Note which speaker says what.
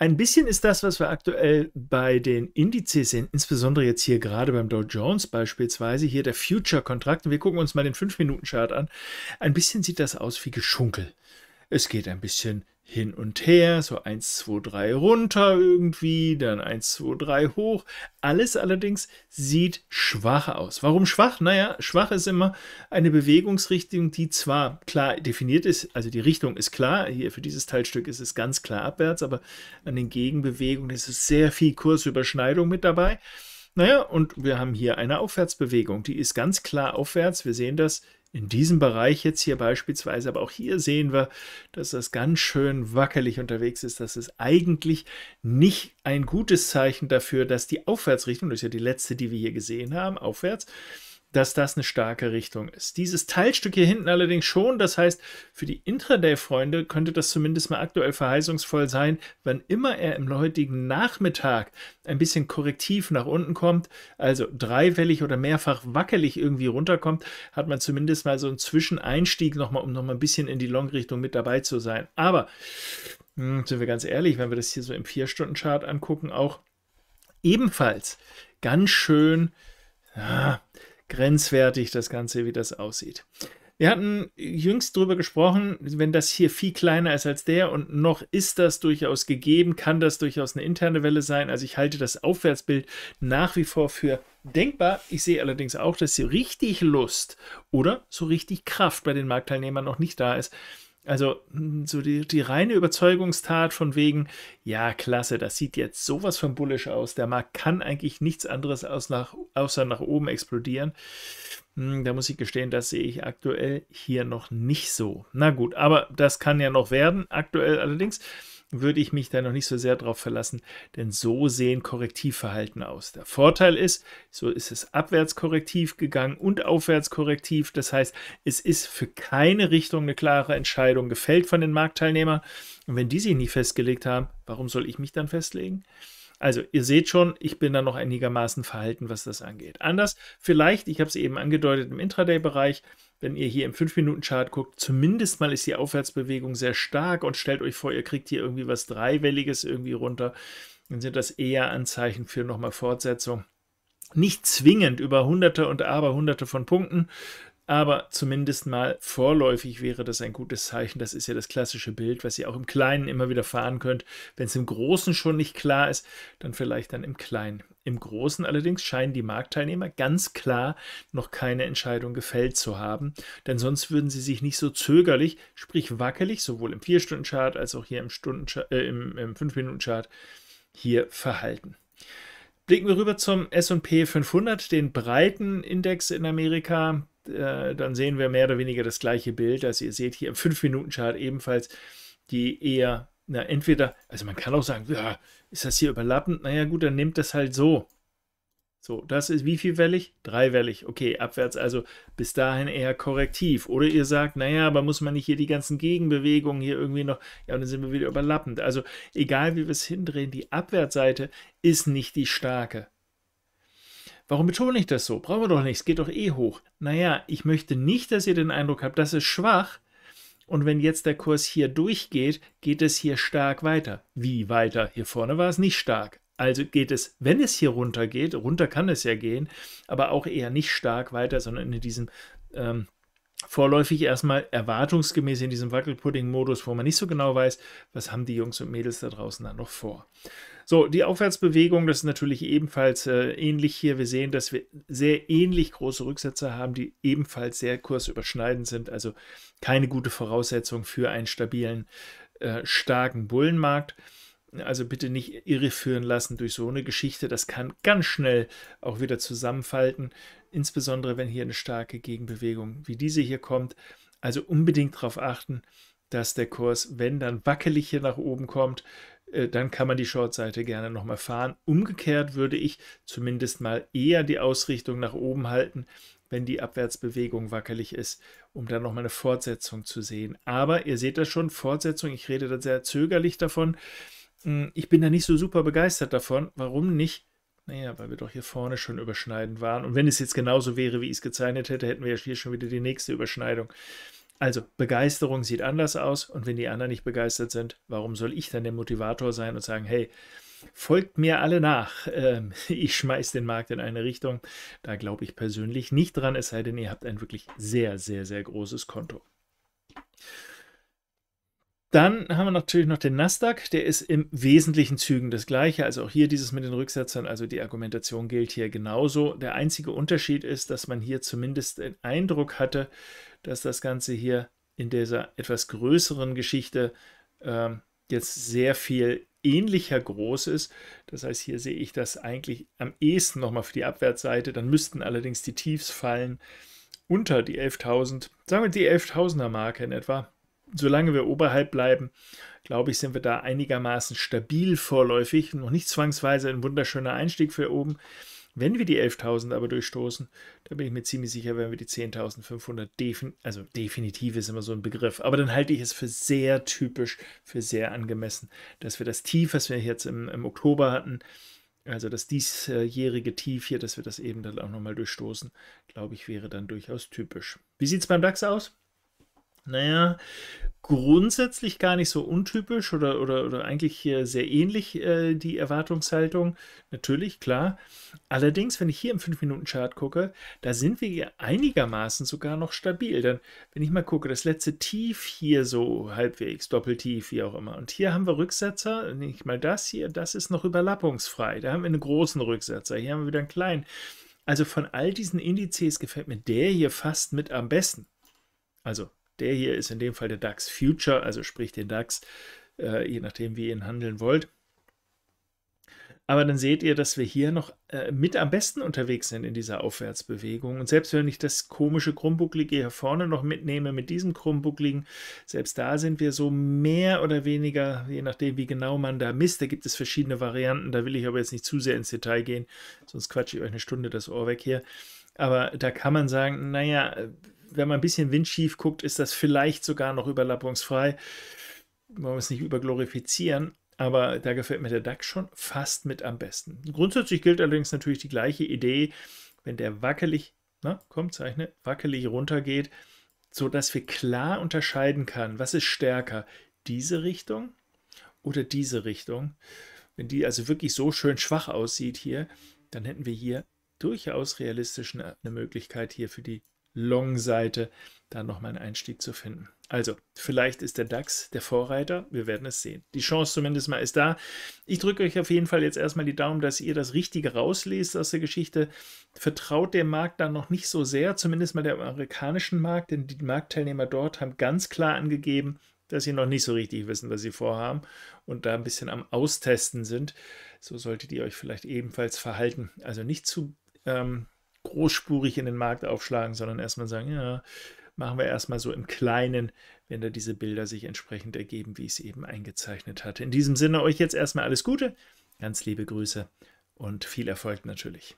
Speaker 1: Ein bisschen ist das, was wir aktuell bei den Indizes sehen, insbesondere jetzt hier gerade beim Dow Jones beispielsweise, hier der Future-Kontrakt. wir gucken uns mal den 5-Minuten-Chart an. Ein bisschen sieht das aus wie Geschunkel. Es geht ein bisschen hin und her, so 1, 2, 3 runter irgendwie, dann 1, 2, 3 hoch. Alles allerdings sieht schwach aus. Warum schwach? Naja, schwach ist immer eine Bewegungsrichtung, die zwar klar definiert ist, also die Richtung ist klar, hier für dieses Teilstück ist es ganz klar abwärts, aber an den Gegenbewegungen ist es sehr viel Kursüberschneidung mit dabei. Naja, und wir haben hier eine Aufwärtsbewegung, die ist ganz klar aufwärts. Wir sehen das in diesem Bereich jetzt hier beispielsweise, aber auch hier sehen wir, dass das ganz schön wackelig unterwegs ist. Das ist eigentlich nicht ein gutes Zeichen dafür, dass die Aufwärtsrichtung, das ist ja die letzte, die wir hier gesehen haben, aufwärts, dass das eine starke Richtung ist. Dieses Teilstück hier hinten allerdings schon, das heißt, für die Intraday-Freunde könnte das zumindest mal aktuell verheißungsvoll sein, wann immer er im heutigen Nachmittag ein bisschen korrektiv nach unten kommt, also dreiwellig oder mehrfach wackelig irgendwie runterkommt, hat man zumindest mal so einen Zwischeneinstieg nochmal, um nochmal ein bisschen in die Long-Richtung mit dabei zu sein. Aber, mh, hm, sind wir ganz ehrlich, wenn wir das hier so im 4-Stunden-Chart angucken, auch ebenfalls ganz schön, ja, grenzwertig das Ganze, wie das aussieht. Wir hatten jüngst darüber gesprochen, wenn das hier viel kleiner ist als der und noch ist das durchaus gegeben, kann das durchaus eine interne Welle sein. Also ich halte das Aufwärtsbild nach wie vor für denkbar. Ich sehe allerdings auch, dass hier richtig Lust oder so richtig Kraft bei den Marktteilnehmern noch nicht da ist, also hm, so die, die reine Überzeugungstat von wegen, ja, klasse, das sieht jetzt sowas von bullisch aus. Der Markt kann eigentlich nichts anderes aus nach, außer nach oben explodieren. Hm, da muss ich gestehen, das sehe ich aktuell hier noch nicht so. Na gut, aber das kann ja noch werden. Aktuell allerdings würde ich mich da noch nicht so sehr drauf verlassen, denn so sehen Korrektivverhalten aus. Der Vorteil ist, so ist es abwärtskorrektiv gegangen und aufwärtskorrektiv. Das heißt, es ist für keine Richtung eine klare Entscheidung gefällt von den Marktteilnehmern. Und wenn die sich nie festgelegt haben, warum soll ich mich dann festlegen? Also, ihr seht schon, ich bin da noch einigermaßen verhalten, was das angeht. Anders vielleicht, ich habe es eben angedeutet im Intraday-Bereich, wenn ihr hier im 5-Minuten-Chart guckt, zumindest mal ist die Aufwärtsbewegung sehr stark und stellt euch vor, ihr kriegt hier irgendwie was Dreiwelliges irgendwie runter, dann sind das eher Anzeichen für nochmal Fortsetzung. Nicht zwingend über Hunderte und Aberhunderte von Punkten, aber zumindest mal vorläufig wäre das ein gutes Zeichen. Das ist ja das klassische Bild, was ihr auch im Kleinen immer wieder fahren könnt. Wenn es im Großen schon nicht klar ist, dann vielleicht dann im Kleinen. Im Großen allerdings scheinen die Marktteilnehmer ganz klar noch keine Entscheidung gefällt zu haben, denn sonst würden sie sich nicht so zögerlich, sprich wackelig, sowohl im 4-Stunden-Chart als auch hier im, äh, im, im 5-Minuten-Chart hier verhalten. Blicken wir rüber zum SP 500, den breiten Index in Amerika. Äh, dann sehen wir mehr oder weniger das gleiche Bild. Also ihr seht hier im 5-Minuten-Chart ebenfalls die eher, na, entweder, also man kann auch sagen, ja, ist das hier überlappend? Naja, gut, dann nimmt das halt so. So, das ist wie vielwellig? Dreiwellig. Okay, abwärts also bis dahin eher korrektiv. Oder ihr sagt, naja, aber muss man nicht hier die ganzen Gegenbewegungen hier irgendwie noch, ja, und dann sind wir wieder überlappend. Also egal wie wir es hindrehen, die Abwärtsseite ist nicht die starke. Warum betone ich das so? Brauchen wir doch nichts, geht doch eh hoch. Naja, ich möchte nicht, dass ihr den Eindruck habt, das ist schwach. Und wenn jetzt der Kurs hier durchgeht, geht es hier stark weiter. Wie weiter? Hier vorne war es nicht stark. Also geht es, wenn es hier runter geht, runter kann es ja gehen, aber auch eher nicht stark weiter, sondern in diesem ähm, vorläufig erstmal erwartungsgemäß in diesem Wackelpudding-Modus, wo man nicht so genau weiß, was haben die Jungs und Mädels da draußen dann noch vor. So, die Aufwärtsbewegung, das ist natürlich ebenfalls äh, ähnlich hier. Wir sehen, dass wir sehr ähnlich große Rücksätze haben, die ebenfalls sehr kursüberschneidend sind. Also keine gute Voraussetzung für einen stabilen, äh, starken Bullenmarkt. Also bitte nicht irreführen lassen durch so eine Geschichte. Das kann ganz schnell auch wieder zusammenfalten, insbesondere wenn hier eine starke Gegenbewegung wie diese hier kommt. Also unbedingt darauf achten, dass der Kurs, wenn dann wackelig hier nach oben kommt, äh, dann kann man die Shortseite gerne nochmal fahren. Umgekehrt würde ich zumindest mal eher die Ausrichtung nach oben halten, wenn die Abwärtsbewegung wackelig ist, um dann nochmal eine Fortsetzung zu sehen. Aber ihr seht das schon, Fortsetzung, ich rede da sehr zögerlich davon. Hm, ich bin da nicht so super begeistert davon. Warum nicht? Naja, weil wir doch hier vorne schon überschneidend waren. Und wenn es jetzt genauso wäre, wie ich es gezeichnet hätte, hätten wir ja hier schon wieder die nächste Überschneidung. Also Begeisterung sieht anders aus und wenn die anderen nicht begeistert sind, warum soll ich dann der Motivator sein und sagen, hey, folgt mir alle nach, ähm, ich schmeiße den Markt in eine Richtung. Da glaube ich persönlich nicht dran, es sei denn, ihr habt ein wirklich sehr, sehr, sehr großes Konto. Dann haben wir natürlich noch den Nasdaq, der ist im wesentlichen Zügen das gleiche, also auch hier dieses mit den Rücksetzern, also die Argumentation gilt hier genauso. Der einzige Unterschied ist, dass man hier zumindest den Eindruck hatte, dass das Ganze hier in dieser etwas größeren Geschichte ähm, jetzt sehr viel ähnlicher groß ist. Das heißt, hier sehe ich das eigentlich am ehesten nochmal für die Abwärtsseite. Dann müssten allerdings die Tiefs fallen unter die 11.000, sagen wir die 11.000er Marke in etwa. Solange wir oberhalb bleiben, glaube ich, sind wir da einigermaßen stabil vorläufig. Noch nicht zwangsweise ein wunderschöner Einstieg für oben, wenn wir die 11.000 aber durchstoßen, dann bin ich mir ziemlich sicher, werden wir die 10.500, defin also definitiv ist immer so ein Begriff, aber dann halte ich es für sehr typisch, für sehr angemessen, dass wir das Tief, was wir jetzt im, im Oktober hatten, also das diesjährige Tief hier, dass wir das eben dann auch nochmal durchstoßen, glaube ich, wäre dann durchaus typisch. Wie sieht es beim DAX aus? Naja, grundsätzlich gar nicht so untypisch oder, oder, oder eigentlich sehr ähnlich äh, die Erwartungshaltung. Natürlich, klar. Allerdings, wenn ich hier im 5-Minuten-Chart gucke, da sind wir einigermaßen sogar noch stabil. Denn wenn ich mal gucke, das letzte Tief hier so halbwegs, Doppeltief, wie auch immer. Und hier haben wir Rücksetzer, nicht mal das hier, das ist noch überlappungsfrei. Da haben wir einen großen Rücksetzer, hier haben wir wieder einen kleinen. Also von all diesen Indizes gefällt mir der hier fast mit am besten. Also der hier ist in dem Fall der DAX Future, also sprich den DAX, äh, je nachdem, wie ihr ihn handeln wollt. Aber dann seht ihr, dass wir hier noch äh, mit am besten unterwegs sind in dieser Aufwärtsbewegung. Und selbst wenn ich das komische Krummbucklige hier vorne noch mitnehme mit diesem Krummbuckligen, selbst da sind wir so mehr oder weniger, je nachdem wie genau man da misst, da gibt es verschiedene Varianten, da will ich aber jetzt nicht zu sehr ins Detail gehen, sonst quatsche ich euch eine Stunde das Ohr weg hier. Aber da kann man sagen, naja, äh, wenn man ein bisschen windschief guckt, ist das vielleicht sogar noch überlappungsfrei. Wollen wir es nicht überglorifizieren, aber da gefällt mir der DAX schon fast mit am besten. Grundsätzlich gilt allerdings natürlich die gleiche Idee, wenn der wackelig, na komm, zeichne, wackelig runtergeht, sodass wir klar unterscheiden können, was ist stärker, diese Richtung oder diese Richtung. Wenn die also wirklich so schön schwach aussieht hier, dann hätten wir hier durchaus realistisch äh, eine Möglichkeit hier für die Long-Seite da nochmal einen Einstieg zu finden. Also, vielleicht ist der DAX der Vorreiter. Wir werden es sehen. Die Chance zumindest mal ist da. Ich drücke euch auf jeden Fall jetzt erstmal die Daumen, dass ihr das Richtige rauslest aus der Geschichte. Vertraut dem Markt dann noch nicht so sehr, zumindest mal dem amerikanischen Markt, denn die Marktteilnehmer dort haben ganz klar angegeben, dass sie noch nicht so richtig wissen, was sie vorhaben und da ein bisschen am Austesten sind. So solltet ihr euch vielleicht ebenfalls verhalten. Also nicht zu. Ähm, großspurig in den Markt aufschlagen, sondern erstmal sagen, ja, machen wir erstmal so im Kleinen, wenn da diese Bilder sich entsprechend ergeben, wie ich es eben eingezeichnet hatte. In diesem Sinne euch jetzt erstmal alles Gute, ganz liebe Grüße und viel Erfolg natürlich.